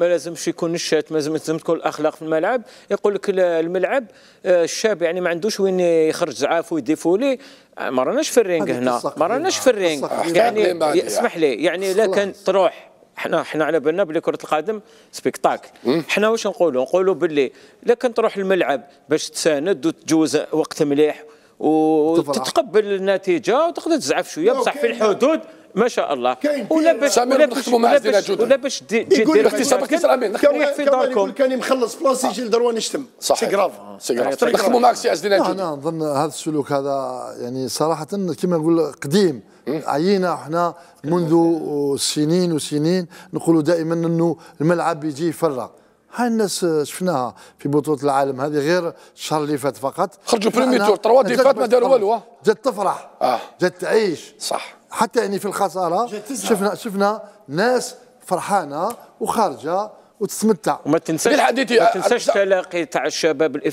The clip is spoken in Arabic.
ما لازمش يكون نشات ما لازم تكون الاخلاق في الملعب يقول لك الملعب آه، الشاب يعني ما عندوش وين يخرج زعاف ويديفولي آه، ما راناش في الرينج هنا ما راناش في الرينج يعني اسمح لي يعني لا كان تروح حنا حنا على بالنا بلي كره القدم سبيكتاكل حنا واش نقولوا نقولوا بلي لا كان تروح الملعب باش تساند وتجوز وقت مليح وتتقبل النتيجه وتقدر تزعف شويه بصح في الحدود ما شاء الله ولا باش ولا باش ولا باش دير اغتصاب ولا امين ريح في داركم كان مخلص بلاصي جي دروان نشتم سي كراف سي كراف نخدموا معك سي عز الدين انا نظن هذا السلوك هذا يعني صراحه كما نقول قديم عينا احنا منذ سنين وسنين نقولوا دائما انه الملعب يجي يفرق هاي الناس شفناها في بطوله العالم هذه غير الشهر اللي فات فقط خرجوا بريمي تور تروا دي فات ما داروا والو جات تفرح آه. جات تعيش صح حتى يعني في الخساره شفنا شفنا ناس فرحانه وخارجه وتتمتع وما تنساش ما تنساش التلاقي تاع الشباب الافريقي